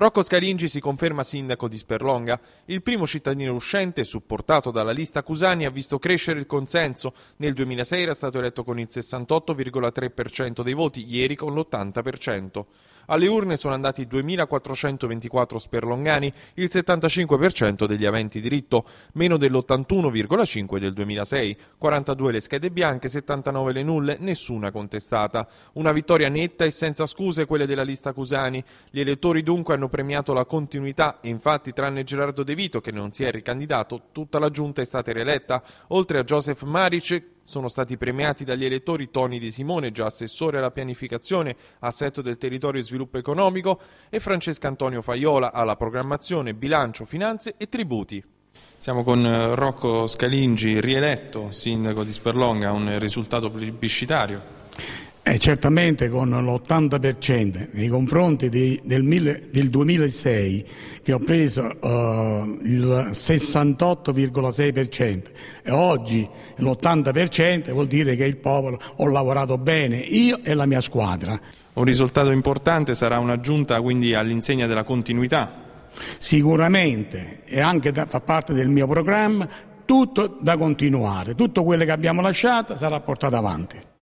Rocco Scaringi si conferma sindaco di Sperlonga. Il primo cittadino uscente, supportato dalla lista Cusani, ha visto crescere il consenso. Nel 2006 era stato eletto con il 68,3% dei voti, ieri con l'80%. Alle urne sono andati 2.424 sperlongani, il 75% degli aventi diritto, meno dell'81,5 del 2006, 42 le schede bianche, 79 le nulle, nessuna contestata. Una vittoria netta e senza scuse quelle della lista Cusani. Gli elettori dunque hanno premiato la continuità e infatti tranne Gerardo De Vito che non si è ricandidato, tutta la giunta è stata rieletta, oltre a Joseph Maric sono stati premiati dagli elettori Toni De Simone, già assessore alla pianificazione, assetto del territorio e sviluppo economico, e Francesca Antonio Faiola alla programmazione, bilancio, finanze e tributi. Siamo con eh, Rocco Scalingi, rieletto sindaco di Sperlonga, un risultato plebiscitario. Eh, certamente con l'80% nei confronti di, del, mille, del, 2006 che ho preso eh, il 68,6% e oggi l'80% vuol dire che il popolo ho lavorato bene io e la mia squadra. Un risultato importante sarà un'aggiunta quindi all'insegna della continuità? Sicuramente e anche da, fa parte del mio programma tutto da continuare, tutto quello che abbiamo lasciato sarà portato avanti.